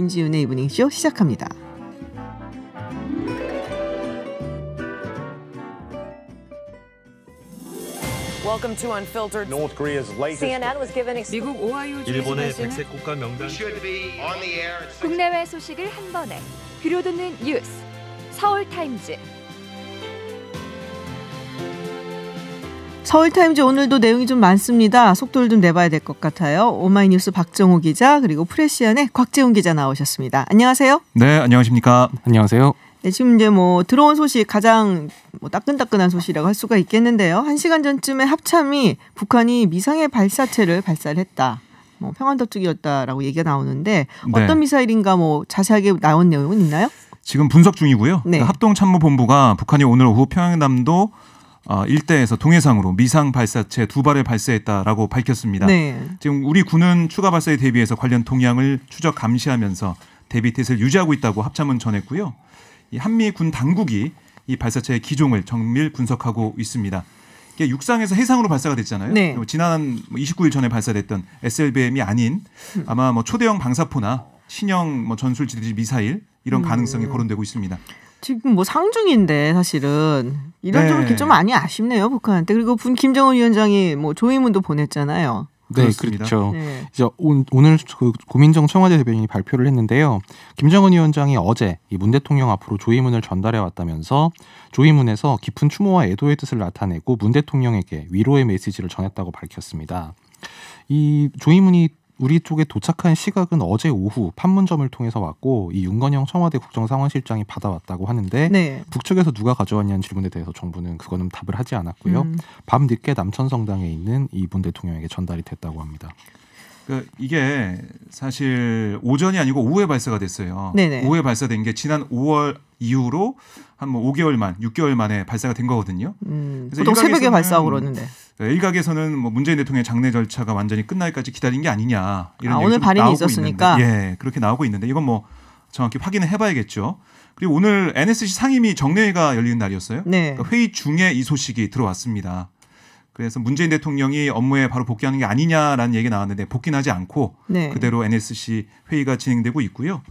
김지윤의 이브닝쇼 시작합니다. 미국 오하이오 일본의 백색 국가 명단 국내외 소식을 한 번에 들려듣는 뉴스 서울 타임즈 서울타임즈 오늘도 내용이 좀 많습니다. 속도를 좀 내봐야 될 것 같아요. 오마이뉴스 박정호 기자 그리고 프레시안의 곽재훈 기자 나오셨습니다. 안녕하세요. 네, 안녕하십니까. 안녕하세요. 네, 지금 이제 뭐 들어온 소식 가장 뭐 따끈따끈한 소식이라고 할 수가 있겠는데요. 한 시간 전쯤에 합참이 북한이 미상의 발사체를 발사를 했다. 뭐 평안도축이었다라고 얘기가 나오는데 네. 어떤 네. 미사일인가 뭐 자세하게 나온 내용은 있나요? 지금 분석 중이고요. 네. 그 합동참모본부가 북한이 오늘 오후 평양남도 어, 일대에서 동해상으로 미상 발사체 두 발을 발사했다라고 밝혔습니다. 네. 지금 우리 군은 추가 발사에 대비해서 관련 동향을 추적 감시하면서 대비태세를 유지하고 있다고 합참은 전했고요. 이 한미 군 당국이 이 발사체의 기종을 정밀 분석하고 있습니다. 이게 육상에서 해상으로 발사가 됐잖아요. 네. 뭐 지난 29일 뭐 전에 발사됐던 SLBM이 아닌 음. 아마 뭐 초대형 방사포나 신형 뭐 전술 지대지 미사일 이런 음. 가능성이 음. 거론되고 있습니다. 지금 뭐 상중인데 사실은 이런 점이 네. 좀 많이 아쉽네요 북한한테 그리고 분 김정은 위원장이 뭐 조의문도 보냈잖아요. 네, 그렇습니다. 그렇죠 네. 이제 오, 늘그 고민정 청와대 대변인이 발표를 했는데요. 김정은 위원장이 어제 이 문 대통령 앞으로 조의문을 전달해 왔다면서 조의문에서 깊은 추모와 애도의 뜻을 나타내고 문 대통령에게 위로의 메시지를 전했다고 밝혔습니다. 이 조의문이 우리 쪽에 도착한 시각은 어제 오후 판문점을 통해서 왔고 이 윤건영 청와대 국정상황실장이 받아왔다고 하는데 네. 북측에서 누가 가져왔냐는 질문에 대해서 정부는 그거는 답을 하지 않았고요. 음. 밤 늦게 남천성당에 있는 이분 대통령에게 전달이 됐다고 합니다. 그 이게 사실 오전이 아니고 오후에 발사가 됐어요. 네네. 오후에 발사된 게 지난 5월 이후로 한 뭐 5개월 만, 6개월 만에 발사가 된 거거든요. 음, 보통 새벽에 발사하고 그러는데. 일각에서는 뭐 문재인 대통령의 장례 절차가 완전히 끝날까지 기다린 게 아니냐 이런 아, 오늘 발언이 있었으니까 있는데, 예 그렇게 나오고 있는데 이건 뭐 정확히 확인을 해봐야겠죠. 그리고 오늘 NSC 상임위 정례회가 열리는 날이었어요. 네. 그러니까 회의 중에 이 소식이 들어왔습니다. 그래서 문재인 대통령이 업무에 바로 복귀하는 게 아니냐라는 얘기 나왔는데 복귀하지 않고 네. 그대로 NSC 회의가 진행되고 있고요.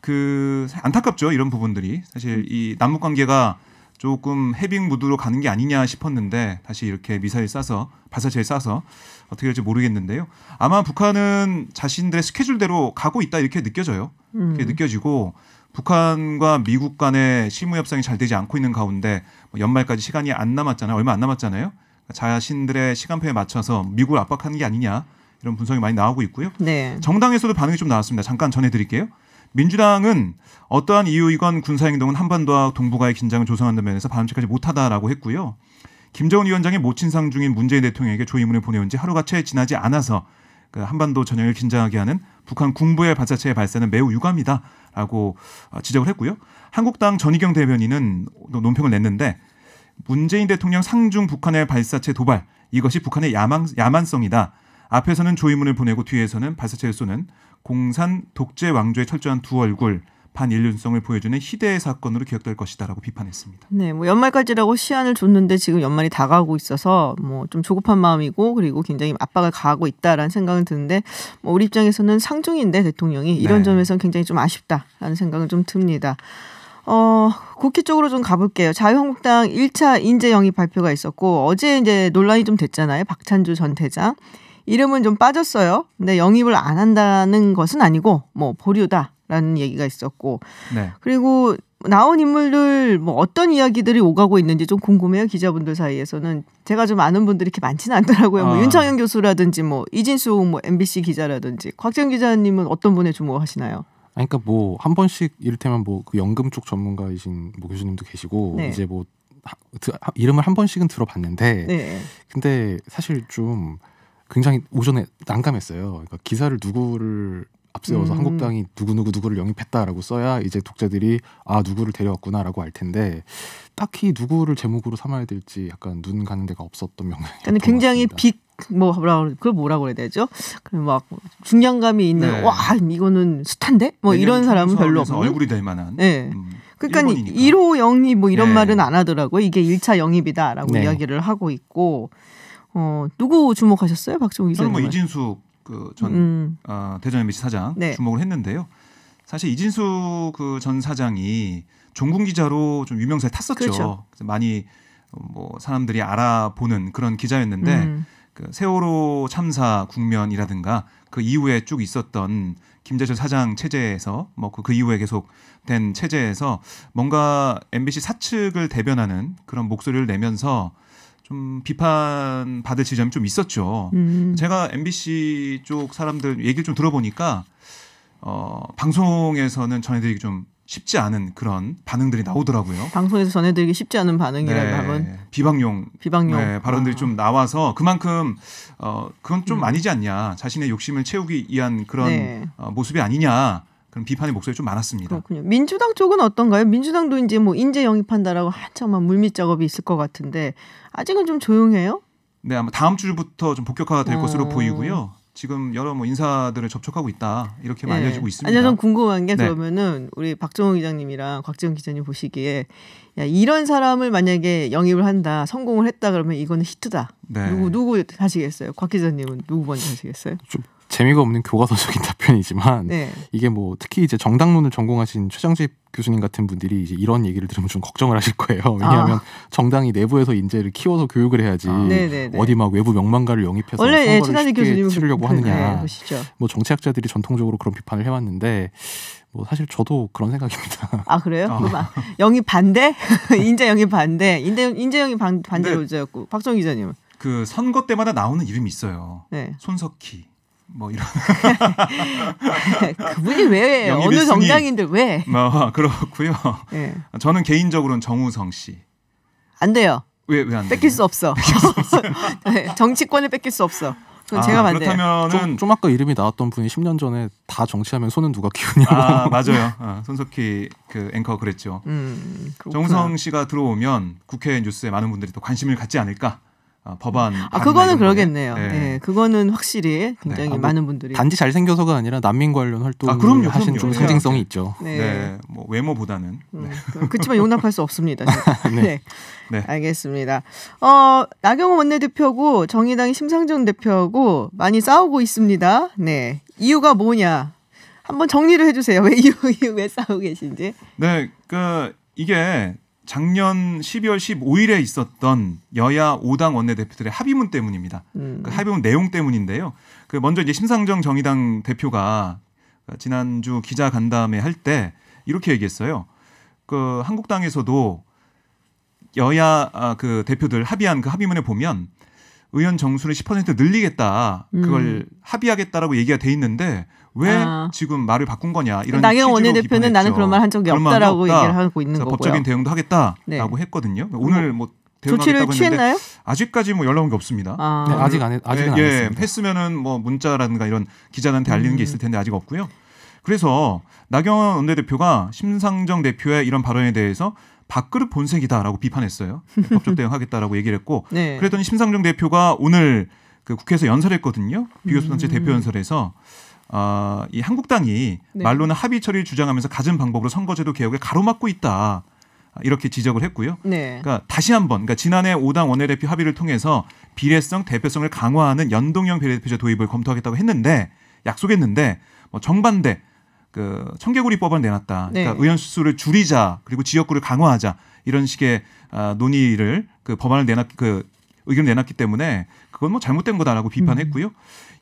그 안타깝죠 이런 부분들이 사실 이 남북 관계가 조금 해빙 무드로 가는 게 아니냐 싶었는데 다시 이렇게 미사일 쏴서 발사체를 쏴서 어떻게 될지 모르겠는데요. 아마 북한은 자신들의 스케줄대로 가고 있다 이렇게 느껴져요. 음. 이렇게 느껴지고 북한과 미국 간의 실무 협상이 잘 되지 않고 있는 가운데 뭐 연말까지 시간이 안 남았잖아요. 얼마 안 남았잖아요. 그러니까 자신들의 시간표에 맞춰서 미국을 압박하는 게 아니냐 이런 분석이 많이 나오고 있고요. 네. 정당에서도 반응이 좀 나왔습니다. 잠깐 전해드릴게요. 민주당은 어떠한 이유이건 군사행동은 한반도와 동북아의 긴장을 조성한다는 면에서 바람직하지 못하다라고 했고요. 김정은 위원장의 모친상 중인 문재인 대통령에게 조의문을 보내온 지 하루가 채 지나지 않아서 그 한반도 전역을 긴장하게 하는 북한 군부의 발사체의 발사는 매우 유감이다라고 어, 지적을 했고요. 한국당 전희경 대변인은 논평을 냈는데 문재인 대통령 상중 북한의 발사체 도발 이것이 북한의 야망, 야만성이다. 앞에서는 조의문을 보내고 뒤에서는 발사체를 쏘는 공산 독재 왕조의 철저한 두 얼굴 반인륜성을 보여주는 희대의 사건으로 기억될 것이다라고 비판했습니다. 네, 뭐 연말까지라고 시한을 줬는데 지금 연말이 다가오고 있어서 뭐 좀 조급한 마음이고 그리고 굉장히 압박을 가하고 있다라는 생각은 드는데 뭐 우리 입장에서는 상중인데 대통령이 이런 네. 점에서는 굉장히 좀 아쉽다라는 생각은 좀 듭니다. 어, 국회 쪽으로 좀 가볼게요. 자유한국당 1차 인재 영입 발표가 있었고 어제 이제 논란이 좀 됐잖아요. 박찬주 전 대장. 이름은 좀 빠졌어요. 근데 영입을 안 한다는 것은 아니고 뭐 보류다라는 얘기가 있었고 네. 그리고 나온 인물들 뭐 어떤 이야기들이 오가고 있는지 좀 궁금해요 기자분들 사이에서는 제가 좀 아는 분들이 이렇게 많지는 않더라고요. 뭐 아. 뭐 윤창현 교수라든지 뭐 이진수 뭐 MBC 기자라든지 곽정 기자님은 어떤 분에 주목하시나요? 아 그러니까 뭐 한 번씩 이를테면 뭐그 연금 쪽 전문가이신 뭐 교수님도 계시고 네. 이제 뭐 하, 드, 하, 이름을 한 번씩은 들어봤는데 네. 근데 사실 좀 굉장히 오전에 난감했어요. 그러니까 기사를 누구를 앞세워서 음. 한국당이 누구누구 누구를 영입했다라고 써야 이제 독자들이 아 누구를 데려왔구나라고 알 텐데 딱히 누구를 제목으로 삼아야 될지 약간 눈 가는 데가 없었던 명령. 그러니까 굉장히 빅뭐 뭐라 그걸 뭐라고 해야 되죠? 그막 중량감이 있는 네. 와 이거는 숱한데 뭐 이런 사람은 별로 없는 얼굴이 될 만한. 네. 음. 그러니까 1호 영입 뭐 이런 네. 말은 안 하더라고요. 이게 1차 영입이다라고 네. 이야기를 하고 있고 어, 누구 주목하셨어요, 박종욱 기자님? 저는 뭐 이진숙 그전 음. 어, 대전 MBC 사장 네. 주목을 했는데요. 사실 이진숙 그전 사장이 종군 기자로 좀 유명세에 탔었죠. 그렇죠. 래서 많이 어, 뭐 사람들이 알아보는 그런 기자였는데 음. 그 세월호 참사 국면이라든가 그 이후에 쭉 있었던 김재철 사장 체제에서 뭐그 그 이후에 계속 된 체제에서 뭔가 MBC 사측을 대변하는 그런 목소리를 내면서 좀 비판 받을 지점이 좀 있었죠. 음. 제가 MBC 쪽 사람들 얘기를 좀 들어보니까 어, 방송에서는 전해드리기 좀 쉽지 않은 그런 반응들이 나오더라고요. 방송에서 전해드리기 쉽지 않은 반응이라고 네, 하 비방용 비방용 네, 발언들이 아. 좀 나와서 그만큼 어 그건 좀 음. 아니지 않냐 자신의 욕심을 채우기 위한 그런 네. 어, 모습이 아니냐 그런 비판의 목소리 좀 많았습니다. 그렇군요. 민주당 쪽은 어떤가요? 민주당도 이제 뭐 인재 영입한다라고 한참만 물밑 작업이 있을 것 같은데 아직은 좀 조용해요? 네, 아마 다음 주부터 좀 본격화가 될 어... 것으로 보이고요. 지금 여러 뭐 인사들을 접촉하고 있다 이렇게 네. 알려지고 있습니다. 아니 좀 궁금한 게 네. 그러면은 우리 박정호 기자님이랑 곽지영 기자님 보시기에 야, 이런 사람을 만약에 영입을 한다 성공을 했다 그러면 이거는 히트다. 네. 누구 누구 하시겠어요? 곽 기자님은 누구 먼저 하시겠어요? 좀 재미가 없는 교과서적인 답변이지만 네. 이게 뭐 특히 이제 정당론을 전공하신 최정집 교수님 같은 분들이 이제 이런 얘기를 들으면 좀 걱정을 하실 거예요. 아. 왜냐하면 아. 정당이 내부에서 인재를 키워서 교육을 해야지 아, 어디 막 외부 명망가를 영입해서 원래 예, 선거를 예, 쉽게 치르려고 그, 하느냐. 네, 뭐 정치학자들이 전통적으로 그런 비판을 해왔는데 뭐 사실 저도 그런 생각입니다. 아 그래요? 아. 그럼 아, 영입 반대? 인재 영입 반대? 인재 인재 영입 반대로 네. 이제 박정 기자님그 선거 때마다 나오는 이름이 있어요. 네. 손석희. 뭐 이런 그분이 왜 어느 있으니, 정당인들 왜? 뭐 그렇고요. 네. 저는 개인적으로는 정우성 씨. 안 돼요. 왜왜안 뺏길, 뺏길 수 없어. 네, 정치권을 뺏길 수 없어. 그건 아, 제가 반대. 그렇다면은 좀, 좀, 아까 이름이 나왔던 분이 10년 전에 다 정치하면 손은 누가 키우냐고. 아, 맞아요. 아, 손석희 그 앵커 그랬죠. 음, 정우성 씨가 들어오면 국회 뉴스에 많은 분들이 또 관심을 갖지 않을까. 아, 법안. 아 그거는 그러겠네요. 네. 네. 그거는 확실히 네, 굉장히 네. 아, 뭐 많은 분들이 단지 잘 생겨서가 아니라 난민 관련 활동을 아, 그럼요, 하신 좀 상징성이 있죠. 네. 네. 뭐 외모보다는. 음, 네. 그렇지만 용납할 수 없습니다. 네. 네. 네. 알겠습니다. 어 나경원 원내대표고 정의당의 심상정 대표고 많이 싸우고 있습니다. 네. 이유가 뭐냐? 한번 정리를 해주세요. 왜 이유 왜 싸우고 계신지. 네, 그 이게 작년 12월 15일에 있었던 여야 5당 원내대표들의 합의문 때문입니다. 음. 그 합의문 내용 때문인데요. 그 먼저 이제 심상정 정의당 대표가 지난주 기자 간담회 할 때 이렇게 얘기했어요. 그 한국당에서도 여야 아, 그 대표들 합의한 그 합의문에 보면 의원 정수를 10% 늘리겠다. 그걸 음. 합의하겠다라고 얘기가 돼 있는데 왜 아. 지금 말을 바꾼 거냐 이런 나경 원대표는 나는 그런 말 한 적이 없다라고 없다. 얘기를 하고 있는 거고요. 법적인 대응도 하겠다라고 네. 했거든요. 오늘 뭐 조치를 취했나요? 아직까지 뭐 연락 온 게 없습니다. 아. 네, 아직 안 했, 아직 예, 예, 했으면은 뭐 문자라든가 이런 기자한테 알리는 음. 게 있을 텐데 아직 없고요. 그래서 나경원 원내대표가 심상정 대표의 이런 발언에 대해서 밥그릇 본색이다라고 비판했어요. 법적 대응하겠다라고 얘기를 했고 네. 그랬더니 심상정 대표가 오늘 그 국회에서 연설했거든요. 비교섭단체 음. 대표 연설에서 아, 이 한국당이 네. 말로는 합의 처리를 주장하면서 가진 방법으로 선거제도 개혁에 가로막고 있다. 이렇게 지적을 했고요. 네. 그러니까 다시 한번 그러니까 지난해 5당 원내대표 합의를 통해서 비례성 대표성을 강화하는 연동형 비례대표제 도입을 검토하겠다고 했는데 약속했는데 뭐 정반대 그 청개구리 법을 내놨다. 네. 그러니까 네. 의원 수를 줄이자 그리고 지역구를 강화하자 이런 식의 아, 논의를 그 법안을 내놨 그 의견을 내놨기 때문에 그건 뭐 잘못된 거다라고 비판했고요. 음.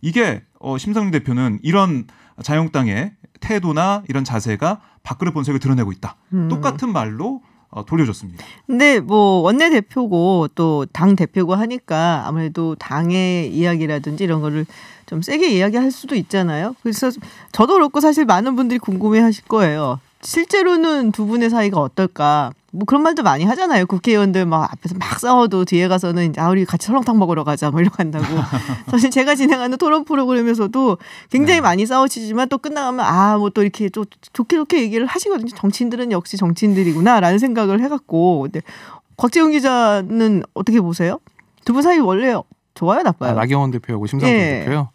이게 어, 심상정 대표는 이런 자영당의 태도나 이런 자세가 박근혜 본색을 드러내고 있다. 음. 똑같은 말로 어, 돌려줬습니다. 근데 뭐 원내 대표고 또 당 대표고 하니까 아무래도 당의 이야기라든지 이런 거를 좀 세게 이야기할 수도 있잖아요. 그래서 저도 그렇고 사실 많은 분들이 궁금해하실 거예요. 실제로는 두 분의 사이가 어떨까? 뭐 그런 말도 많이 하잖아요. 국회의원들 막 앞에서 막 싸워도 뒤에 가서는 이제 아 우리 같이 설렁탕 먹으러 가자 뭐 이러고 한다고. 사실 제가 진행하는 토론 프로그램에서도 굉장히 네. 많이 싸우시지만 또 끝나가면 아뭐 또 이렇게 또 좋게 좋게 얘기를 하시거든요. 정치인들은 역시 정치인들이구나라는 생각을 해갖고. 근데 곽재훈 기자는 어떻게 보세요? 두 분 사이 원래 좋아요 나빠요? 아, 나경원 대표하고 심상정 예. 대표요.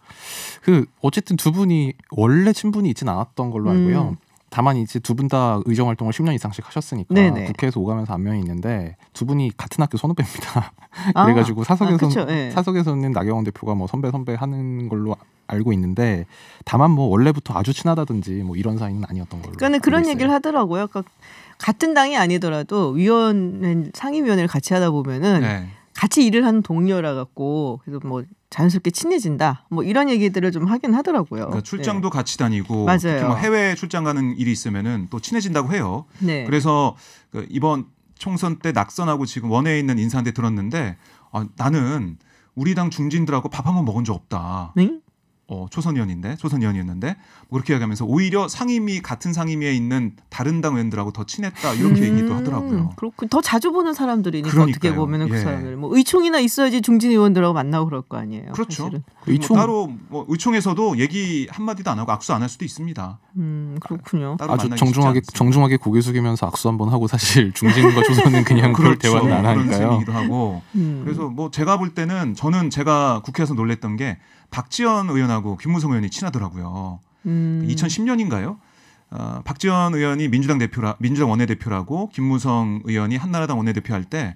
그 어쨌든 두 분이 원래 친분이 있진 않았던 걸로 알고요. 음. 다만 이제 두 분 다 의정 활동을 10년 이상씩 하셨으니까 네네. 국회에서 오가면서 안면이 있는데 두 분이 같은 학교 선후배입니다. 아, 그래가지고 사석에서 아, 네. 사석에서는 나경원 대표가 뭐 선배 선배 하는 걸로 알고 있는데 다만 뭐 원래부터 아주 친하다든지 뭐 이런 사이는 아니었던 걸로. 그러니까 그런 얘기를 하더라고요. 그러니까 같은 당이 아니더라도 위원 상임위원회를 같이 하다 보면은. 네. 같이 일을 하는 동료라 갖고 그래서 뭐 자연스럽게 친해진다. 뭐 이런 얘기들을 좀 하긴 하더라고요. 그러니까 출장도 네. 같이 다니고 맞아요. 특히 뭐 해외 출장 가는 일이 있으면은 또 친해진다고 해요. 네. 그래서 그 이번 총선 때 낙선하고 지금 원에 있는 인사한테 들었는데 아, 나는 우리 당 중진들하고 밥 한번 먹은 적 없다. 네? 어, 초선 의원인데 초선 의원이었는데 뭐 그렇게 이야기하면서 오히려 상임위 같은 상임위에 있는 다른 당 의원들하고 더 친했다 이렇게 음, 얘기도 하더라고요. 그렇군. 더 자주 보는 사람들이니까 그러니까요. 어떻게 보면은 그 예. 사람들 뭐 의총이나 있어야지 중진 의원들하고 만나고 그럴 거 아니에요. 그렇죠. 뭐 의총 뭐 따로 뭐 의총에서도 얘기 한 마디도 안 하고 악수 안 할 수도 있습니다. 음 그렇군요. 아, 주 정중하게 정중하게 고개 숙이면서 악수 한번 하고 사실 중진과 초선은 그냥 그렇죠. 그럴 대화는 안 하니까요. 그런 셈이기도 하고 음. 그래서 뭐 제가 볼 때는 저는 제가 국회에서 놀랬던 게 박지원 의원하고 김무성 의원이 친하더라고요. 음. 2010년인가요? 그 어, 박지원 의원이 민주당 대표라 민주당 원내대표라고 김무성 의원이 한나라당 원내대표 할때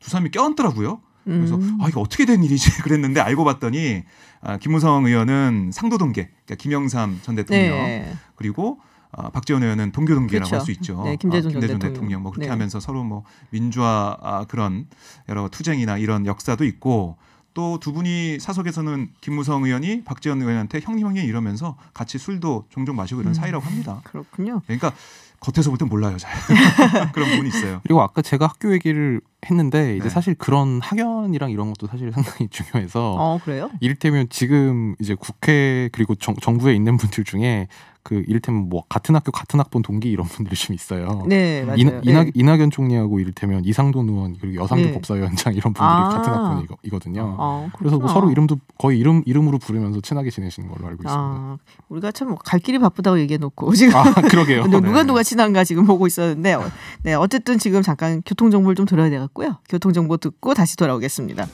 두 사람이 껴안더라고요. 그래서 음. 아이거 어떻게 된 일이지 그랬는데 알고 봤더니 아, 김무성 의원은 상도동계, 그러니까 김영삼 전 대통령 네. 그리고 아, 박지원 의원은 동교동계라고 그렇죠. 할수 있죠. 네, 김대중, 아, 김대중 대통령. 대통령. 뭐 그렇게 네. 하면서 서로 뭐 민주화 아, 그런 여러 투쟁이나 이런 역사도 있고 또두 분이 사석에서는 김무성 의원이 박지원 의원한테 형님 형님 이러면서 같이 술도 종종 마시고 이런 음. 사이라고 합니다. 그렇군요. 그러니까 겉에서 볼 땐 몰라요 잘 그런 부분이 있어요. 그리고 아까 제가 학교 얘기를 했는데 이제 네. 사실 그런 학연이랑 이런 것도 사실 상당히 중요해서. 어 그래요? 이를테면 지금 이제 국회 그리고 정, 정부에 있는 분들 중에 그 이를테면 뭐 같은 학교 같은 학번 동기 이런 분들이 좀 있어요. 네, 음. 맞아요. 이나, 네. 이낙연 총리하고 이를테면 이상돈 의원 그리고 여상규 네. 법사위원장 이런 분들이 아~ 같은 학번이거든요. 아, 그래서 뭐 서로 이름도 거의 이름 이름으로 부르면서 친하게 지내시는 걸로 알고 있습니다. 아, 우리가 참갈 뭐 길이 바쁘다고 얘기해 놓고 지금 아, 그러게요. 누가 네. 누가 친한가 지금 보고 있었는데 어, 네, 어쨌든 지금 잠깐 교통 정보를 좀 들어야 돼 갖고요. 교통 정보 듣고 다시 돌아오겠습니다.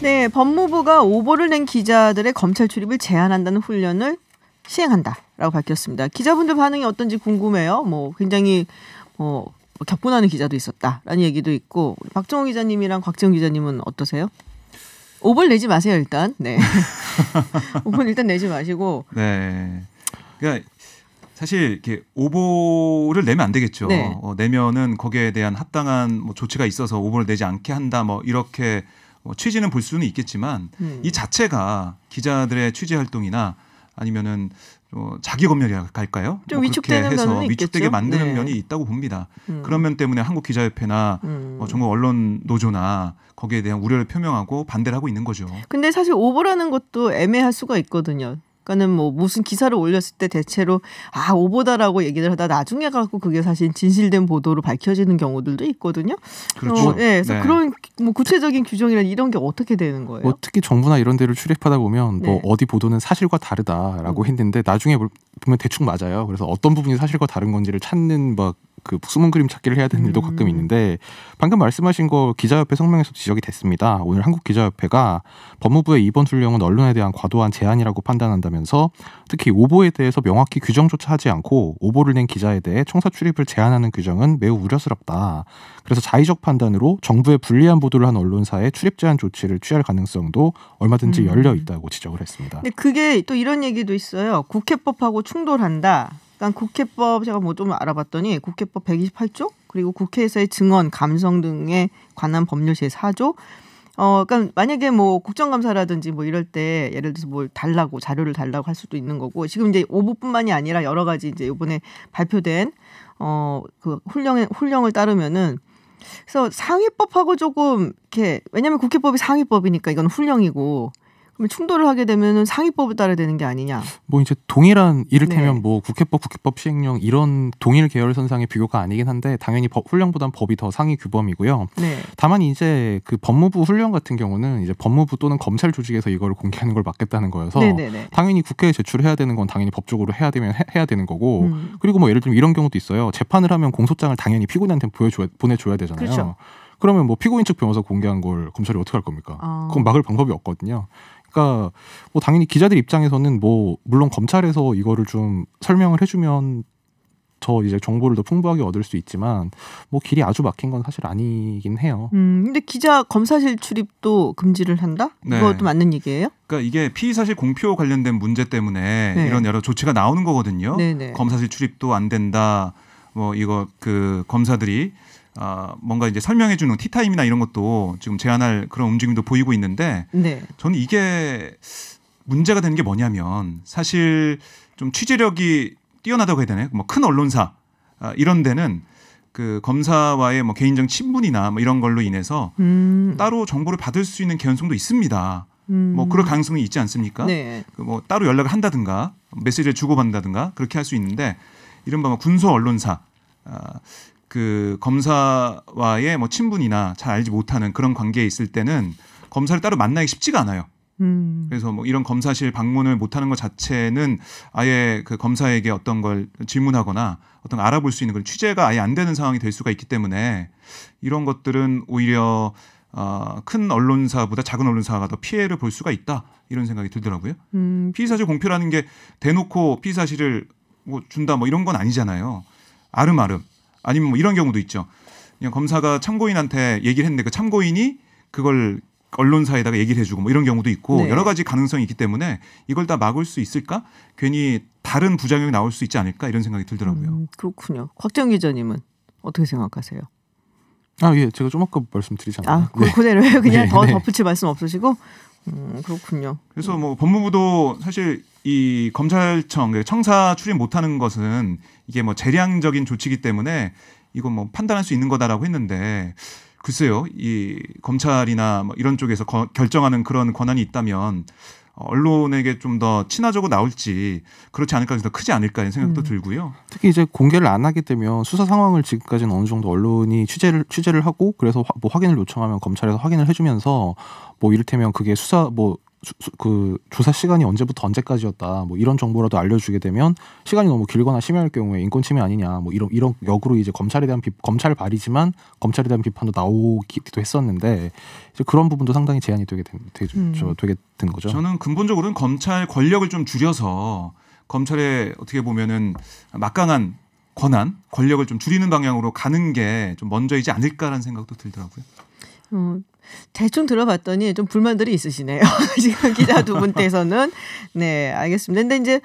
네, 법무부가 오보를 낸 기자들의 검찰 출입을 제한한다는 훈련을 시행한다라고 밝혔습니다. 기자분들 반응이 어떤지 궁금해요. 뭐 굉장히 뭐 격분하는 기자도 있었다라는 얘기도 있고 박정호 기자님이랑 곽지영 기자님은 어떠세요? 5벌 내지 마세요 일단. 네. 5벌 일단 내지 마시고. 네. 그러니까 사실 이렇게 오보를 내면 안 되겠죠. 네. 어, 내면은 거기에 대한 합당한 뭐 조치가 있어서 오보를 내지 않게 한다. 뭐 이렇게 뭐 취지는 볼 수는 있겠지만 음. 이 자체가 기자들의 취재 활동이나 아니면은 어, 자기 검열이라 할까요? 좀뭐 위축되는 해서 면은 위축되게 만드는 네. 면이 있다고 봅니다. 음. 그런 면 때문에 한국 기자협회나 음. 어, 전국 언론 노조나 거기에 대한 우려를 표명하고 반대를 하고 있는 거죠. 근데 사실 오보라는 것도 애매할 수가 있거든요. 그러니까는 뭐 무슨 기사를 올렸을 때 대체로 아 오보다라고 얘기를 하다 나중에 갖고 그게 사실 진실된 보도로 밝혀지는 경우들도 있거든요. 그렇죠. 어, 네, 그래서 네. 그런 뭐 구체적인 규정이나 이런 게 어떻게 되는 거예요? 뭐 특히 정부나 이런 데를 출입하다 보면 뭐 네. 어디 보도는 사실과 다르다라고 음. 했는데 나중에 보면 대충 맞아요. 그래서 어떤 부분이 사실과 다른 건지를 찾는 막그 숨은 그림 찾기를 해야 되는 일도 음. 가끔 있는데 방금 말씀하신 거 기자협회 성명에서도 지적이 됐습니다. 오늘 한국기자협회가 법무부의 이번 훈령은 언론에 대한 과도한 제한이라고 판단한다면서 특히 오보에 대해서 명확히 규정조차 하지 않고 오보를 낸 기자에 대해 청사 출입을 제한하는 규정은 매우 우려스럽다. 그래서 자의적 판단으로 정부의 불리한 보도를 한 언론사에 출입 제한 조치를 취할 가능성도 얼마든지 음. 열려 있다고 지적을 했습니다. 근데 그게 또 이런 얘기도 있어요. 국회법하고 충돌한다. 그러니까 국회법 제가 뭐 좀 알아봤더니 국회법 128조 그리고 국회에서의 증언 감성 등에 관한 법률 제 4조 어, 그러니까 만약에 뭐 국정감사라든지 뭐 이럴 때 예를 들어서 뭘 달라고 자료를 달라고 할 수도 있는 거고 지금 이제 오보뿐만이 아니라 여러 가지 이제 이번에 발표된 어그 훈령에 훈령을 따르면은 그래서 상위법하고 조금 이렇게 왜냐하면 국회법이 상위법이니까 이건 훈령이고 그럼 충돌을 하게 되면은 상위법을 따라야 되는 게 아니냐? 뭐 이제 동일한 이를테면 네. 뭐 국회법, 국회법 시행령 이런 동일 계열 선상의 비교가 아니긴 한데 당연히 법, 훈령보단 법이 더 상위 규범이고요. 네. 다만 이제 그 법무부 훈령 같은 경우는 이제 법무부 또는 검찰 조직에서 이걸 공개하는 걸 막겠다는 거여서 네네네. 당연히 국회에 제출해야 되는 건 당연히 법적으로 해야 되면 해, 야 되는 거고 음. 그리고 뭐 예를 들면 이런 경우도 있어요. 재판을 하면 공소장을 당연히 피고인한테 보여줘야, 보내줘야 되잖아요. 그렇죠. 그러면 뭐 피고인 측 변호사 공개한 걸 검찰이 어떻게 할 겁니까? 아. 그건 막을 방법이 없거든요. 그러니까 뭐 당연히 기자들 입장에서는 뭐 물론 검찰에서 이거를 좀 설명을 해주면 저 이제 정보를 더 풍부하게 얻을 수 있지만 뭐 길이 아주 막힌 건 사실 아니긴 해요. 음, 근데 기자 검사실 출입도 금지를 한다? 네. 그것도 맞는 얘기예요? 그러니까 이게 피의 사실 공표 관련된 문제 때문에 네. 이런 여러 조치가 나오는 거거든요. 네, 네. 검사실 출입도 안 된다. 뭐 이거 그 검사들이 아, 뭔가 이제 설명해 주는 티타임이나 이런 것도 지금 제한할 그런 움직임도 보이고 있는데 네. 저는 이게 문제가 되는 게 뭐냐면 사실 좀 취재력이 뛰어나다고 해야 되나요? 뭐큰 언론사 아, 이런 데는 그 검사와의 뭐 개인적 친분이나 뭐 이런 걸로 인해서 음. 따로 정보를 받을 수 있는 개연성도 있습니다. 뭐 음. 뭐 그럴 가능성이 있지 않습니까? 네. 그뭐 따로 연락을 한다든가 메시지를 주고받는다든가 그렇게 할 수 있는데 이른바 뭐 군소 언론사 아, 그 검사와의 뭐 친분이나 잘 알지 못하는 그런 관계에 있을 때는 검사를 따로 만나기 쉽지가 않아요. 음. 그래서 뭐 이런 검사실 방문을 못하는 것 자체는 아예 그 검사에게 어떤 걸 질문하거나 어떤 걸 알아볼 수 있는 그런 취재가 아예 안 되는 상황이 될 수가 있기 때문에 이런 것들은 오히려 어, 큰 언론사보다 작은 언론사가 더 피해를 볼 수가 있다 이런 생각이 들더라고요. 음. 피의사실 공표라는 게 대놓고 피의사실을 뭐 준다 뭐 이런 건 아니잖아요. 아름아름 아니면 뭐 이런 경우도 있죠. 그냥 검사가 참고인한테 얘기를 했는데 그 참고인이 그걸 언론사에다가 얘기를 해주고 뭐 이런 경우도 있고 네. 여러 가지 가능성이 있기 때문에 이걸 다 막을 수 있을까? 괜히 다른 부작용이 나올 수 있지 않을까 이런 생각이 들더라고요. 음, 그렇군요. 곽정 기자님은 어떻게 생각하세요? 아 예, 제가 좀 아까 말씀드리잖아요 아, 그, 네. 대로요 그냥 네, 더 네. 덧붙일 말씀 없으시고 음, 그렇군요. 그래서 뭐 법무부도 사실 이 검찰청 그 청사 출입 못하는 것은 이게 뭐 재량적인 조치기 때문에 이건 뭐 판단할 수 있는 거다라고 했는데 글쎄요 이 검찰이나 뭐 이런 쪽에서 거, 결정하는 그런 권한이 있다면 어, 언론에게 좀 더 친화적으로 나올지 그렇지 않을까 더 크지 않을까 이런 생각도 음. 들고요. 특히 이제 공개를 안 하게 되면 수사 상황을 지금까지는 어느 정도 언론이 취재를 취재를 하고 그래서 화, 뭐 확인을 요청하면 검찰에서 확인을 해주면서 뭐 이를테면 그게 수사 뭐그 조사 시간이 언제부터 언제까지였다 뭐 이런 정보라도 알려주게 되면 시간이 너무 길거나 심해할 경우에 인권 침해 아니냐 뭐 이런 이런 역으로 이제 검찰에 대한 비, 검찰 발이지만 검찰에 대한 비판도 나오기도 했었는데 이제 그런 부분도 상당히 제한이 되게 된, 되, 음. 저, 되게 된 거죠. 저는 근본적으로는 검찰 권력을 좀 줄여서 검찰의 어떻게 보면은 막강한 권한 권력을 좀 줄이는 방향으로 가는 게 좀 먼저이지 않을까라는 생각도 들더라고요. 어, 대충 들어봤더니 좀 불만들이 있으시네요. 지금 기자 두 분께서는. 네, 알겠습니다. 근데 이제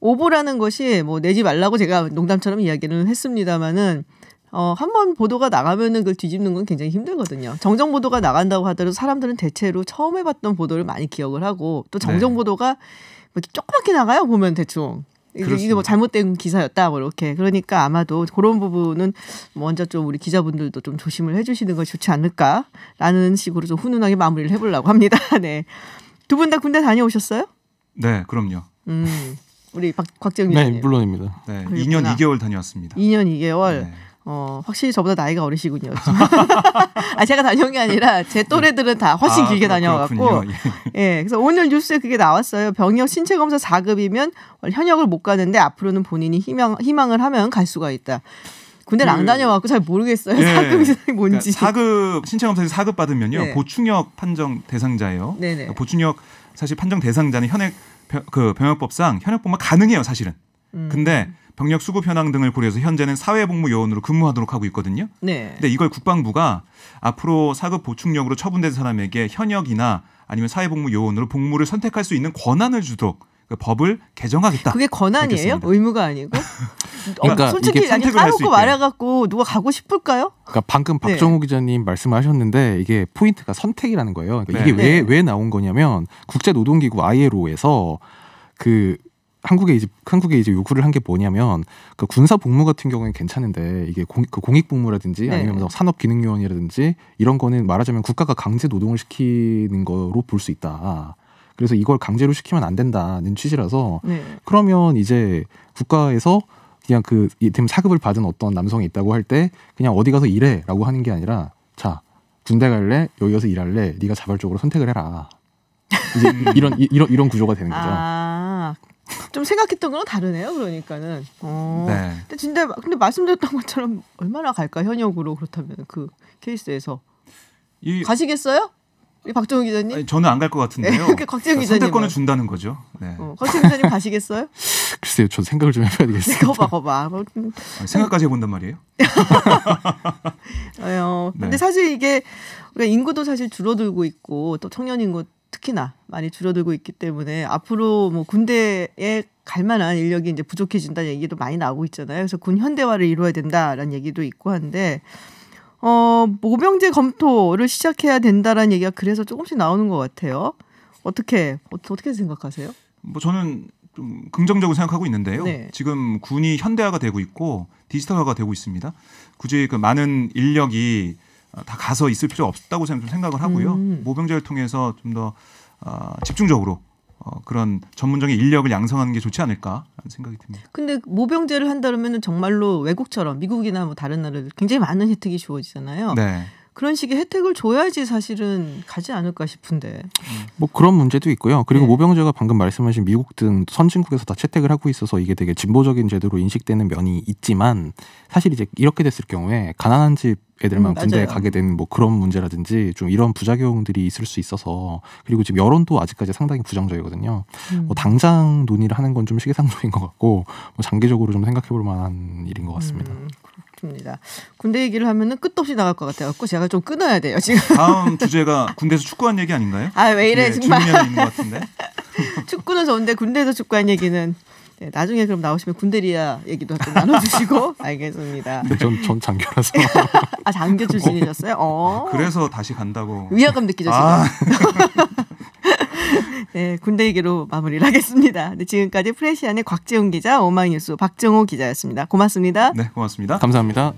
오보라는 것이 뭐 내지 말라고 제가 농담처럼 이야기를 했습니다마는 어, 한번 보도가 나가면은 그걸 뒤집는 건 굉장히 힘들거든요. 정정 보도가 나간다고 하더라도 사람들은 대체로 처음 해봤던 보도를 많이 기억을 하고 또 정정 네. 보도가 네. 뭐 이렇게 조그맣게 나가요 보면 대충 이게 뭐 잘못된 기사였다 뭐 이렇게 그러니까 아마도 그런 부분은 뭐 먼저 좀 우리 기자분들도 좀 조심을 해주시는 것이 좋지 않을까라는 식으로 좀 훈훈하게 마무리를 해보려고 합니다. 네, 두 분 다 군대 다녀오셨어요? 네, 그럼요. 음, 우리 박, 곽재영 네, 님 물론입니다. 네, 그랬구나. 2년 2개월 다녀왔습니다. 2년 2개월. 네. 어, 확실히 저보다 나이가 어리시군요. 아, 제가 다녀온 게 아니라 제 네. 또래들은 다 훨씬 아, 길게 다녀와갖고. 예. 예. 그래서 오늘 뉴스에 그게 나왔어요. 병역 신체검사 4급이면 현역을 못 가는데 앞으로는 본인이 희망, 희망을 하면 갈 수가 있다. 군대를 그, 안 다녀와갖고 잘 모르겠어요. 예. 4급 이 그러니까 뭔지. 그러급 그러니 신체검사에서 4급 받으면요. 네. 보충역 판정 대상자예요. 네, 네. 그러니까 보충역 사실 판정 대상자는 현역, 그 병역법상 현역법만 가능해요. 사실은. 음. 근데 병력 수급 현황 등을 고려해서 현재는 사회복무 요원으로 근무하도록 하고 있거든요. 네. 근데 이걸 국방부가 앞으로 사급 보충력으로 처분된 사람에게 현역이나 아니면 사회복무 요원으로 복무를 선택할 수 있는 권한을 주도록 그 법을 개정하겠다. 그게 권한이에요? 밝혔습니다. 의무가 아니고? 어, 그러니까 어, 솔직히 까놓고 말해갖고 누가 가고 싶을까요? 그러니까 방금 네. 박정우 기자님 말씀하셨는데 이게 포인트가 선택이라는 거예요. 그러니까 네. 이게 네. 왜, 왜 나온 거냐면 국제노동기구 ILO에서 그 한국에 이제 한국에 이제 요구를 한 게 뭐냐면 그 군사 복무 같은 경우는 괜찮은데 이게 공, 그 공익 복무라든지 네. 아니면 뭐 산업 기능 요원이라든지 이런 거는 말하자면 국가가 강제 노동을 시키는 거로 볼 수 있다. 그래서 이걸 강제로 시키면 안 된다는 취지라서 네. 그러면 이제 국가에서 그냥 그 이팀 사급을 받은 어떤 남성이 있다고 할 때 그냥 어디 가서 일해라고 하는 게 아니라 자 군대 갈래 여기 가서 일할래 네가 자발적으로 선택을 해라 이제 이런 이런 이런 구조가 되는 거죠. 아. 좀 생각했던 거랑 다르네요. 그러니까는. 어. 네. 네. 근데 진짜 근데 말씀드렸던 것처럼 얼마나 갈까 현역으로 그렇다면 그 케이스에서 이, 가시겠어요? 이리 박정우 기자님? 아니, 저는 안 갈 것 같은데요. 네, 그재영 그러니까 기자님 선택권을 준다는 거죠. 네. 어, 곽재영 기자님 가시겠어요? 글쎄요, 저 생각을 좀 해봐야겠어요. 네, 거봐, 거봐. 뭐 생각까지 해본단 말이에요. 어, 근데 네. 사실 이게 우리가 인구도 사실 줄어들고 있고 또 청년 인구 특히나 많이 줄어들고 있기 때문에 앞으로 뭐 군대에 갈 만한 인력이 이제 부족해진다는 얘기도 많이 나오고 있잖아요. 그래서 군 현대화를 이루어야 된다라는 얘기도 있고 한데 어, 모병제 검토를 시작해야 된다라는 얘기가 그래서 조금씩 나오는 것 같아요. 어떻게 어, 어떻게 생각하세요? 뭐 저는 좀 긍정적으로 생각하고 있는데요. 네. 지금 군이 현대화가 되고 있고 디지털화가 되고 있습니다. 굳이 그 많은 인력이 어, 다 가서 있을 필요 없다고 저는 생각을 하고요. 음. 모병제를 통해서 좀더 어, 집중적으로 어, 그런 전문적인 인력을 양성하는 게 좋지 않을까라는 생각이 듭니다. 근데 모병제를 한다면 정말로 외국처럼 미국이나 뭐 다른 나라들 굉장히 많은 혜택이 주어지잖아요. 네. 그런 식의 혜택을 줘야지 사실은 가지 않을까 싶은데. 뭐 그런 문제도 있고요. 그리고 네. 모병제가 방금 말씀하신 미국 등 선진국에서 다 채택을 하고 있어서 이게 되게 진보적인 제도로 인식되는 면이 있지만 사실 이제 이렇게 됐을 경우에 가난한 집 애들만 음, 군대에 가게 되는 뭐 그런 문제라든지 좀 이런 부작용들이 있을 수 있어서 그리고 지금 여론도 아직까지 상당히 부정적이거든요. 음. 뭐 당장 논의를 하는 건 좀 시기상조인 것 같고 뭐 장기적으로 좀 생각해볼 만한 일인 것 같습니다. 음, 싶습니다. 군대 얘기를 하면은 끝도 없이 나갈 것 같아요. 갖고 제가 좀 끊어야 돼요 지금. 다음 주제가 군대에서 축구한 얘기 아닌가요? 아왜 이래 네, 정말. 있는 것 같은데. 축구는 좋은데 군대에서 축구한 얘기는 네, 나중에 그럼 나오시면 군대리아 얘기도 좀 나눠주시고 알겠습니다. 네, 전, 전 장교라서. 아 장교 출신이셨어요? 뭐, 어. 그래서 다시 간다고. 위화감 느끼죠 지금. 아. 네, 군대 얘기로 마무리 하겠습니다. 네, 지금까지 프레시안의 곽재훈 기자, 오마이뉴스 박정호 기자였습니다. 고맙습니다. 네, 고맙습니다. 감사합니다.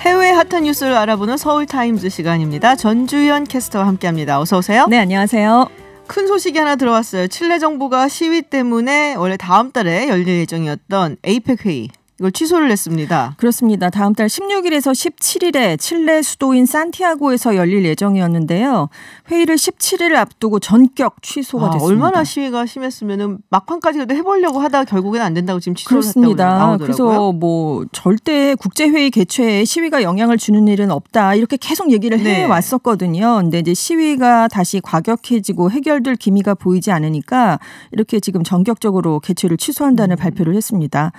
해외 핫한 뉴스를 알아보는 서울 타임즈 시간입니다. 전주현 캐스터와 함께합니다. 어서 오세요. 네, 안녕하세요. 큰 소식이 하나 들어왔어요. 칠레 정부가 시위 때문에 원래 다음 달에 열릴 예정이었던 에이펙 회의 이걸 취소를 했습니다. 그렇습니다. 다음 달 16일에서 17일에 칠레 수도인 산티아고에서 열릴 예정이었는데요. 회의를 17일 앞두고 전격 취소가 아, 됐습니다. 얼마나 시위가 심했으면 막판까지 그래도 해보려고 하다 가 결국엔 안 된다고 지금 취소를 그렇습니다. 했다고 그래서 뭐 절대 국제회의 개최에 시위가 영향을 주는 일은 없다 이렇게 계속 얘기를 네. 해왔었거든요. 근데 이제 시위가 다시 과격해지고 해결될 기미가 보이지 않으니까 이렇게 지금 전격적으로 개최를 취소한다는 음. 발표를 했습니다.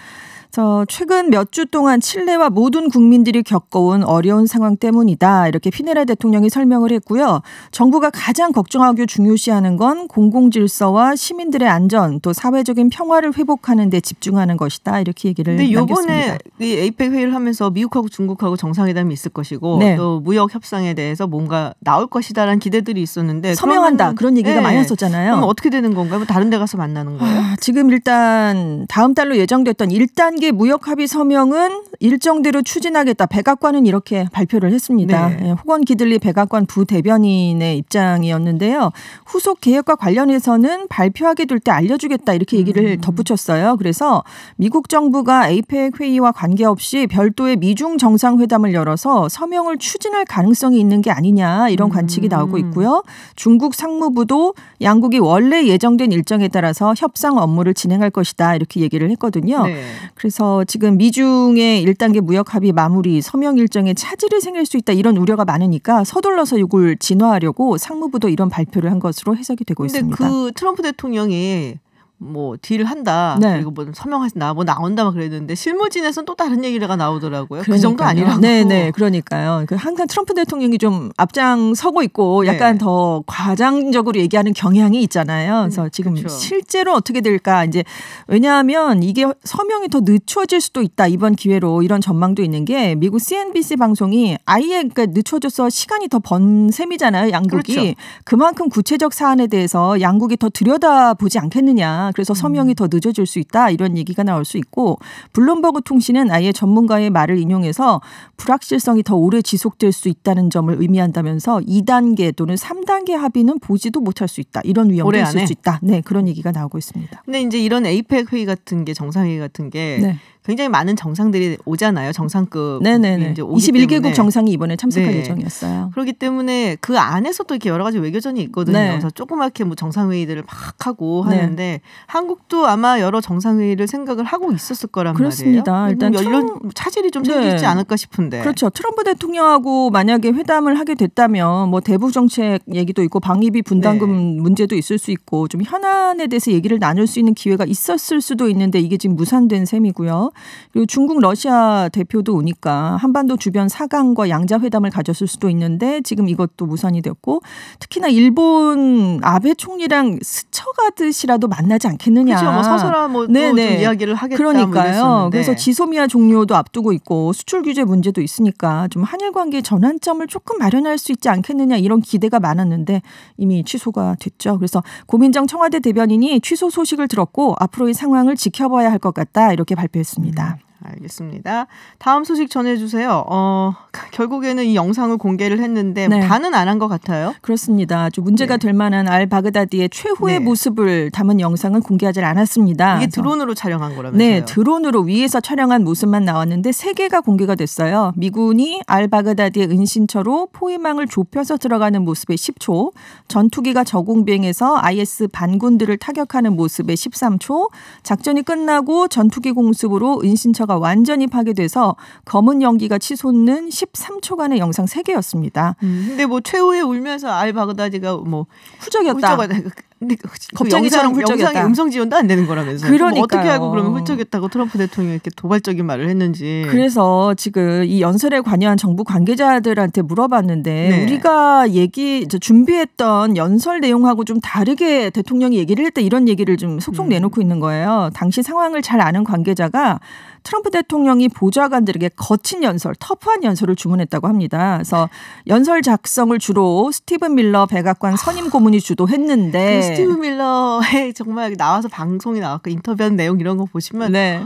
저 최근 몇 주 동안 칠레와 모든 국민들이 겪어온 어려운 상황 때문이다. 이렇게 피네라 대통령이 설명을 했고요. 정부가 가장 걱정하고 중요시하는 건 공공 질서와 시민들의 안전 또 사회적인 평화를 회복하는 데 집중하는 것이다. 이렇게 얘기를 습 근데 요번에 이 에이펙 회의를 하면서 미국하고 중국하고 정상회담이 있을 것이고 네. 또 무역 협상에 대해서 뭔가 나올 것이다라는 기대들이 있었는데 서명한다 그런 얘기가 네. 많이 했었잖아요. 그럼 어떻게 되는 건가요? 뭐 다른 데 가서 만나는 거예요? 아, 지금 일단 다음 달로 예정됐던 1단계 여기에 무역합의 서명은 일정대로 추진하겠다. 백악관은 이렇게 발표를 했습니다. 네. 호건 예, 기들리 백악관 부대변인의 입장이었는데요. 후속 계획과 관련해서는 발표하게 될 때 알려주겠다 이렇게 얘기를 음. 덧붙였어요. 그래서 미국 정부가 에이펙 회의와 관계없이 별도의 미중 정상회담을 열어서 서명을 추진할 가능성이 있는 게 아니냐 이런 관측이 나오고 음. 있고요. 중국 상무부도 양국이 원래 예정된 일정에 따라서 협상 업무를 진행할 것이다 이렇게 얘기를 했거든요. 네. 그래서 지금 미중의 1단계 무역 합의 마무리 서명 일정에 차질이 생길 수 있다 이런 우려가 많으니까 서둘러서 이걸 진화하려고 상무부도 이런 발표를 한 것으로 해석이 되고 있습니다. 그 트럼프 대통령이 뭐딜 한다 네. 그리고 뭐 서명하신다 뭐 나온다 막 그랬는데 실무진에서는 또 다른 얘기가 나오더라고요. 그러니까요. 그 정도 아니라고. 네네 네. 그러니까요. 그 항상 트럼프 대통령이 좀 앞장 서고 있고 네. 약간 네. 더 과장적으로 얘기하는 경향이 있잖아요. 음, 그래서 지금 그렇죠. 실제로 어떻게 될까 이제 왜냐하면 이게 서명이 더 늦춰질 수도 있다 이번 기회로 이런 전망도 있는 게 미국 CNBC 방송이 아예 그러니까 늦춰져서 시간이 더 번 셈이잖아요. 양국이 그렇죠. 그만큼 구체적 사안에 대해서 양국이 더 들여다보지 않겠느냐. 그래서 음. 서명이 더 늦어질 수 있다. 이런 얘기가 나올 수 있고 블룸버그 통신은 아예 전문가의 말을 인용해서 불확실성이 더 오래 지속될 수 있다는 점을 의미한다면서 2단계 또는 3단계 합의는 보지도 못할 수 있다. 이런 위험도 있을 수 있다. 네, 그런 얘기가 나오고 있습니다. 근데 이제 이런 에이펙 회의 같은 게 정상회의 같은 게 네. 굉장히 많은 정상들이 오잖아요. 정상급 네네네. 이제 21개국 때문에. 정상이 이번에 참석할 네. 예정이었어요. 그렇기 때문에 그 안에서 또 이렇게 여러 가지 외교전이 있거든요. 네. 그래서 조그맣게 뭐 정상회의들을 막 하고 네. 하는데 네. 한국도 아마 여러 정상회의를 생각을 하고 있었을 거란 그렇습니다. 말이에요. 그렇습니다. 일단 뭐 연료 트럼... 차질이 좀 생기지 네. 않을까 싶은데. 그렇죠. 트럼프 대통령하고 만약에 회담을 하게 됐다면 뭐 대북 정책 얘기도 있고 방위비 분담금 네. 문제도 있을 수 있고 좀 현안에 대해서 얘기를 나눌 수 있는 기회가 있었을 수도 있는데 이게 지금 무산된 셈이고요. 그리고 중국 러시아 대표도 오니까 한반도 주변 사강과 양자 회담을 가졌을 수도 있는데 지금 이것도 무산이 됐고 특히나 일본 아베 총리랑 스쳐가듯이라도 만나지 않겠느냐. 그렇죠. 뭐 서서라 뭐 네네. 이야기를 하겠다. 뭐 그러니까요. 뭐 그래서 지소미아 종료도 앞두고 있고 수출 규제 문제도 있으니까 좀 한일 관계 전환점을 조금 마련할 수 있지 않겠느냐 이런 기대가 많았는데 이미 취소가 됐죠. 그래서 고민정 청와대 대변인이 취소 소식을 들었고 앞으로의 상황을 지켜봐야 할 것 같다 이렇게 발표했습니다. 있습니다. 알겠습니다. 다음 소식 전해주세요. 어, 결국에는 이 영상을 공개를 했는데 네. 다는 안 한 것 같아요. 그렇습니다. 아주 문제가 네. 될 만한 알 바그다디의 최후의 네. 모습을 담은 영상은 공개하지 않았습니다. 이게 드론으로 촬영한 거라면서요? 네, 드론으로 위에서 촬영한 모습만 나왔는데 세 개가 공개가 됐어요. 미군이 알 바그다디의 은신처로 포위망을 좁혀서 들어가는 모습의 10초, 전투기가 저공비행해서 IS 반군들을 타격하는 모습의 13초, 작전이 끝나고 전투기 공습으로 은신처 데이터가 완전히 파괴돼서 검은 연기가 치솟는 13초간의 영상 3개였습니다. 음. 근데 뭐 최후에 울면서 알 바그다디가 뭐 후적이었다. 후적이 근데 겁쟁이처럼 그 그 훌쩍였다. 음성 지원도 안 되는 거라면서 그러니까 어떻게 알고 그러면 훌쩍였다고 트럼프 대통령이 이렇게 도발적인 말을 했는지. 그래서 지금 이 연설에 관여한 정부 관계자들한테 물어봤는데 네. 우리가 얘기 준비했던 연설 내용하고 좀 다르게 대통령이 얘기를 했다 이런 얘기를 좀 속속 음. 내놓고 있는 거예요. 당시 상황을 잘 아는 관계자가 트럼프 대통령이 보좌관들에게 거친 연설, 터프한 연설을 주문했다고 합니다. 그래서 연설 작성을 주로 스티븐 밀러 백악관 선임 고문이 주도했는데 그 네. 스티브 밀러의 정말 나와서 방송이 나왔고 인터뷰한 내용 이런 거 보시면 네.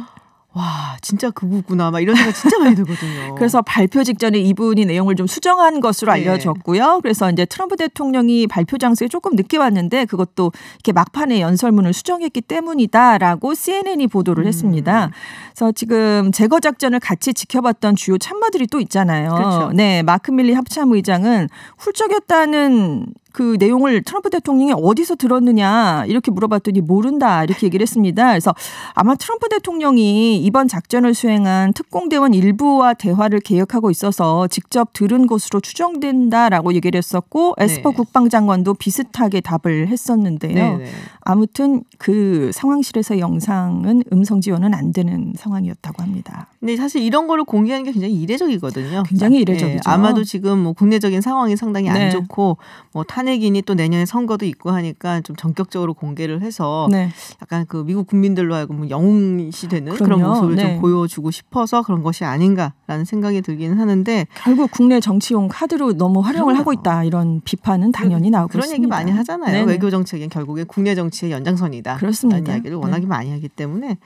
와 진짜 그분구나막 이런 생각 진짜 많이 들거든요. 그래서 발표 직전에 이분이 내용을 좀 수정한 것으로 네. 알려졌고요. 네. 그래서 이제 트럼프 대통령이 발표 장소에 조금 늦게 왔는데 그것도 이렇게 막판에 연설문을 수정했기 때문이다라고 CNN이 보도를 음. 했습니다. 그래서 지금 제거 작전을 같이 지켜봤던 주요 참모들이 또 있잖아요. 그렇죠. 네 마크 밀리 합참 의장은 훌쩍였다는 그 내용을 트럼프 대통령이 어디서 들었느냐 이렇게 물어봤더니 모른다 이렇게 얘기를 했습니다. 그래서 아마 트럼프 대통령이 이번 작전을 수행한 특공대원 일부와 대화를 개혁하고 있어서 직접 들은 것으로 추정된다라고 얘기를 했었고 네. 에스퍼 네. 국방장관도 비슷하게 답을 했었는데요. 네, 네. 아무튼 그 상황실에서 영상은 음성 지원은 안 되는 상황이었다고 합니다. 네, 사실 이런 거를 공개하는 게 굉장히 이례적이거든요. 굉장히 네, 이례적이죠. 아마도 지금 뭐 국내적인 상황이 상당히 안 네. 좋고 뭐 탄핵이니 또 내년에 선거도 있고 하니까 좀 전격적으로 공개를 해서 네. 약간 그 미국 국민들로 하여금 뭐 영웅시 되는 그럼요. 그런 모습을 네. 좀 보여주고 싶어서 그런 것이 아닌가라는 생각이 들기는 하는데 결국 국내 정치용 카드로 너무 활용을 그럼요. 하고 있다 이런 비판은 당연히 나오고 그런 있습니다. 얘기 많이 하잖아요. 네네. 외교 정책은 결국에 국내 정치의 연장선이다. 그렇습니다. 라는 이야기를 네. 워낙에 네. 많이 하기 때문에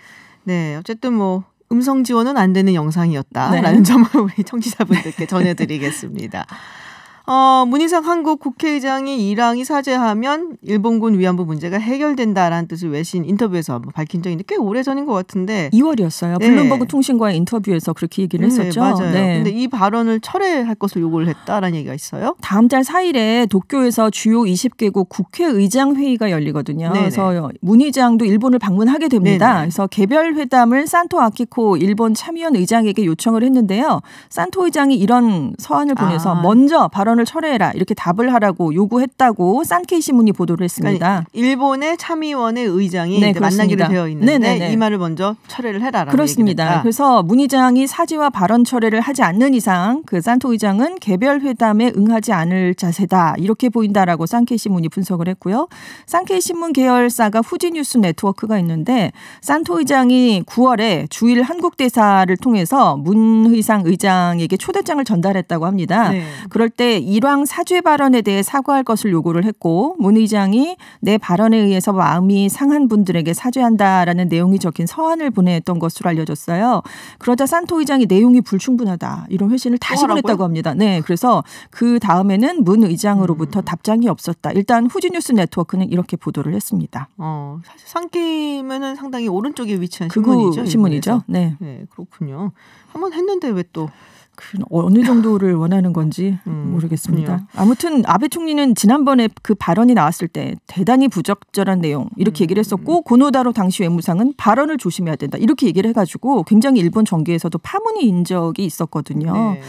네 어쨌든 뭐 음성 지원은 안 되는 영상이었다라는 네. 점을 우리 청취자분들께 전해드리겠습니다. 어, 문희상 한국 국회의장이 이랑이 사죄하면 일본군 위안부 문제가 해결된다라는 뜻을 외신 인터뷰에서 밝힌 적이 있는데 꽤 오래전인 것 같은데 2월이었어요. 네. 블룸버그 통신과의 인터뷰에서 그렇게 얘기를 네, 했었죠. 맞아요. 네. 근데 이 발언을 철회할 것을 요구를 했다라는 얘기가 있어요. 다음 달 4일에 도쿄에서 주요 20개국 국회의장 회의가 열리거든요. 네네. 네. 그래서 문의장도 일본을 방문하게 됩니다. 네네. 네. 그래서 개별 회담을 산토 아키코 일본 참의원 의장에게 요청을 했는데요. 산토 의장이 이런 서한을 보내서 아. 먼저 발언 발언을 철회해라 이렇게 답을 하라고 요구했다고 산케이 신문이 보도를 했습니다. 일본의 참의원의 의장이 네, 만나기로 되어 있는데 네네네. 네, 이 네. 말을 먼저 철회를 해라라는 그렇습니다 그래서 문 의장이 사지와 발언 철회를 하지 않는 이상 그 산토 의장은 개별 회담에 응하지 않을 자세다 이렇게 보인다라고 산케이 신문이 분석을 했고요. 산케이 신문 계열사가 후지 뉴스 네트워크가 있는데 산토 의장이 9월에 주일 한국 대사를 통해서 문 의상 의장에게 초대장을 전달했다고 합니다. 네. 그럴 때 일왕 사죄 발언에 대해 사과할 것을 요구를 했고 문 의장이 내 발언에 의해서 마음이 상한 분들에게 사죄한다라는 내용이 적힌 서한을 보내했던 것으로 알려졌어요. 그러자 산토 의장이 내용이 불충분하다 이런 회신을 다시 뭐라고요? 보냈다고 합니다. 네, 그래서 그 다음에는 문 의장으로부터 음. 답장이 없었다. 일단 후지뉴스 네트워크는 이렇게 보도를 했습니다. 어, 사실 상김은 상당히 오른쪽에 위치한 신문이죠. 신문이죠. 네. 네, 그렇군요. 한번 했는데 왜 또? 그 어느 정도를 원하는 건지 음, 모르겠습니다. 그냥. 아무튼 아베 총리는 지난번에 그 발언이 나왔을 때 대단히 부적절한 내용 이렇게 음. 얘기를 했었고 음. 고노다로 당시 외무상은 발언을 조심해야 된다 이렇게 얘기를 해가지고 굉장히 일본 정계에서도 파문이 인 적이 있었거든요. 네.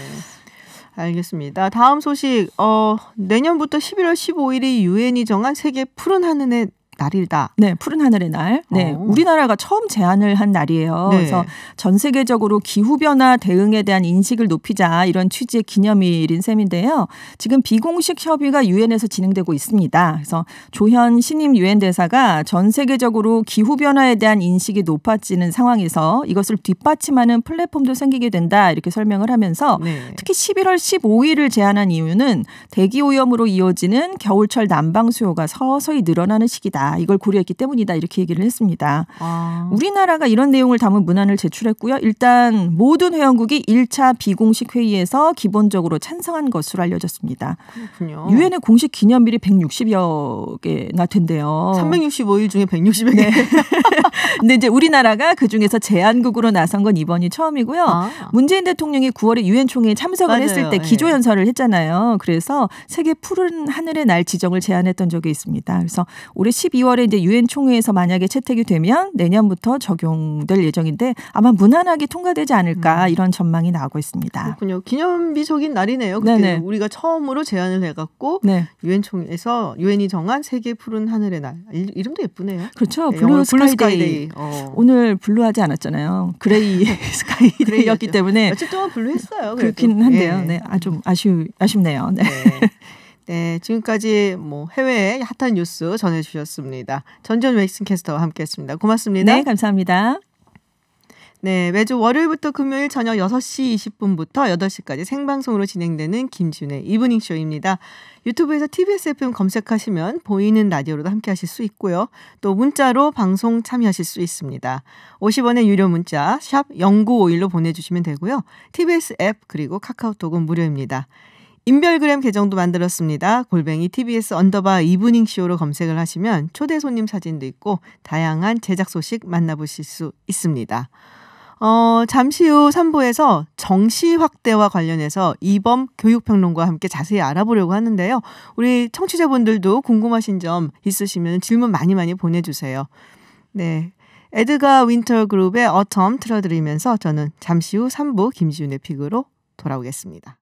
알겠습니다. 다음 소식. 어, 내년부터 11월 15일이 유엔이 정한 세계 푸른 하늘의 날이다. 네, 푸른 하늘의 날. 네, 오. 어. 우리나라가 처음 제안을 한 날이에요. 네. 그래서 전 세계적으로 기후 변화 대응에 대한 인식을 높이자 이런 취지의 기념일인 셈인데요. 지금 비공식 협의가 유엔에서 진행되고 있습니다. 그래서 조현 신임 유엔 대사가 전 세계적으로 기후 변화에 대한 인식이 높아지는 상황에서 이것을 뒷받침하는 플랫폼도 생기게 된다 이렇게 설명을 하면서 네. 특히 11월 15일을 제안한 이유는 대기 오염으로 이어지는 겨울철 난방 수요가 서서히 늘어나는 시기다. 이걸 고려했기 때문이다. 이렇게 얘기를 했습니다. 아. 우리나라가 이런 내용을 담은 문안을 제출했고요. 일단 모든 회원국이 1차 비공식 회의에서 기본적으로 찬성한 것으로 알려졌습니다. 그렇군요. 유엔의 공식 기념일이 160여 개나 된대요. 365일 중에 160여 개. 네. 근데 이제 우리나라가 그 중에서 제한국으로 나선 건 이번이 처음이고요. 아. 문재인 대통령이 9월에 유엔 총회에 참석을 맞아요. 했을 때 예. 기조 연설을 했잖아요. 그래서 세계 푸른 하늘의 날 지정을 제안했던 적이 있습니다. 그래서 올해 12 12월에 이제 유엔 총회에서 만약에 채택이 되면 내년부터 적용될 예정인데 아마 무난하게 통과되지 않을까 음. 이런 전망이 나오고 있습니다. 그렇군요. 기념비적인 날이네요. 그때 네네. 우리가 처음으로 제안을 해갖고 네. 유엔 총에서 회 유엔이 정한 세계 푸른 하늘의 날 이름도 예쁘네요. 그렇죠. 네, 블루 스카이데이. 어. 오늘 블루하지 않았잖아요. 그레이 네. 스카이데이였기 때문에 어쨌든 안 블루했어요. 그렇긴 한데요. 예. 네, 네 아좀 아쉬 아쉽네요. 네. 네. 네, 지금까지 뭐 해외의 핫한 뉴스 전해주셨습니다. 전전 웨이슨 캐스터와 함께했습니다. 고맙습니다. 네, 감사합니다. 네, 매주 월요일부터 금요일 저녁 6시 20분부터 8시까지 생방송으로 진행되는 김준의 이브닝 쇼입니다. 유튜브에서 TBS FM 검색하시면 보이는 라디오로도 함께 하실 수 있고요. 또 문자로 방송 참여하실 수 있습니다. 50원의 유료 문자 샵 0951로 보내 주시면 되고요. TBS 앱 그리고 카카오톡은 무료입니다. 인별그램 계정도 만들었습니다. 골뱅이 TBS 언더바 이브닝 쇼로 검색을 하시면 초대 손님 사진도 있고 다양한 제작 소식 만나보실 수 있습니다. 어, 잠시 후 3부에서 정시 확대와 관련해서 이범 교육평론과 함께 자세히 알아보려고 하는데요. 우리 청취자분들도 궁금하신 점 있으시면 질문 많이 많이 보내주세요. 네. 에드가 윈터 그룹의 어텀 틀어드리면서 저는 잠시 후 3부 김지윤의 픽으로 돌아오겠습니다.